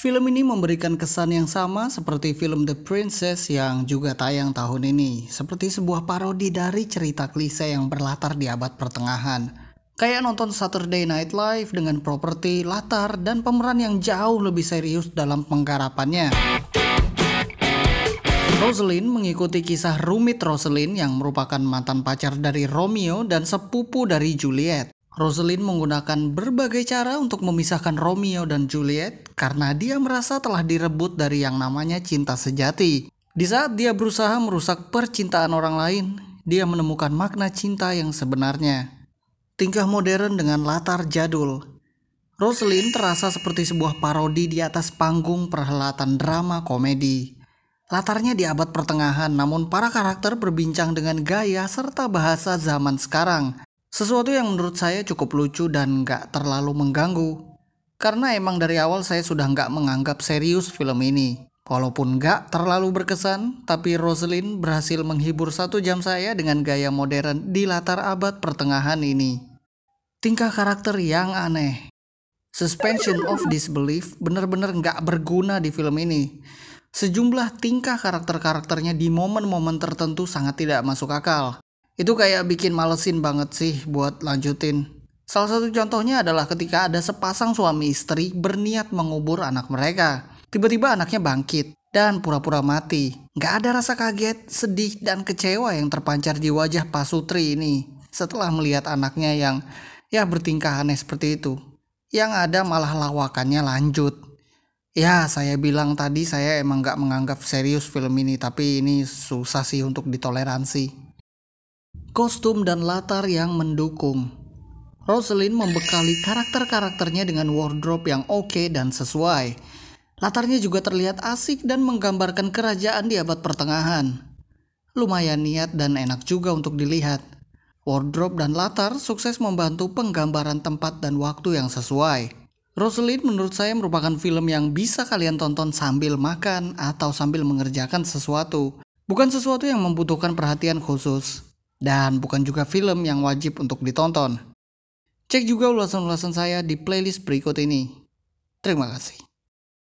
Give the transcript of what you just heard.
Film ini memberikan kesan yang sama seperti film The Princess yang juga tayang tahun ini, seperti sebuah parodi dari cerita klise yang berlatar di abad pertengahan. Kayak nonton Saturday Night Live dengan properti, latar, dan pemeran yang jauh lebih serius dalam penggarapannya. Rosalind mengikuti kisah rumit Rosalind yang merupakan mantan pacar dari Romeo dan sepupu dari Juliet. Rosalind menggunakan berbagai cara untuk memisahkan Romeo dan Juliet karena dia merasa telah direbut dari yang namanya cinta sejati. Di saat dia berusaha merusak percintaan orang lain, dia menemukan makna cinta yang sebenarnya. Tingkah modern dengan latar jadul. Rosalind terasa seperti sebuah parodi di atas panggung perhelatan drama komedi. Latarnya di abad pertengahan, namun para karakter berbincang dengan gaya serta bahasa zaman sekarang. Sesuatu yang menurut saya cukup lucu dan gak terlalu mengganggu. Karena emang dari awal saya sudah gak menganggap serius film ini. Walaupun gak terlalu berkesan, tapi Rosalind berhasil menghibur satu jam saya dengan gaya modern di latar abad pertengahan ini. Tingkah karakter yang aneh. Suspension of disbelief benar-benar gak berguna di film ini. Sejumlah tingkah karakter-karakternya di momen-momen tertentu sangat tidak masuk akal. Itu kayak bikin malesin banget sih buat lanjutin. Salah satu contohnya adalah ketika ada sepasang suami istri berniat mengubur anak mereka. Tiba-tiba anaknya bangkit dan pura-pura mati. Gak ada rasa kaget, sedih, dan kecewa yang terpancar di wajah Pak Sutri ini setelah melihat anaknya yang ya bertingkah aneh seperti itu. Yang ada malah lawakannya lanjut. Ya saya bilang tadi saya emang gak menganggap serius film ini tapi ini susah sih untuk ditoleransi kostum dan latar yang mendukung. Rosalind membekali karakter-karakternya dengan wardrobe yang oke okay dan sesuai. Latarnya juga terlihat asik dan menggambarkan kerajaan di abad pertengahan. Lumayan niat dan enak juga untuk dilihat. Wardrobe dan latar sukses membantu penggambaran tempat dan waktu yang sesuai. Rosalind menurut saya merupakan film yang bisa kalian tonton sambil makan atau sambil mengerjakan sesuatu. Bukan sesuatu yang membutuhkan perhatian khusus dan bukan juga film yang wajib untuk ditonton. Cek juga ulasan-ulasan saya di playlist berikut ini. Terima kasih.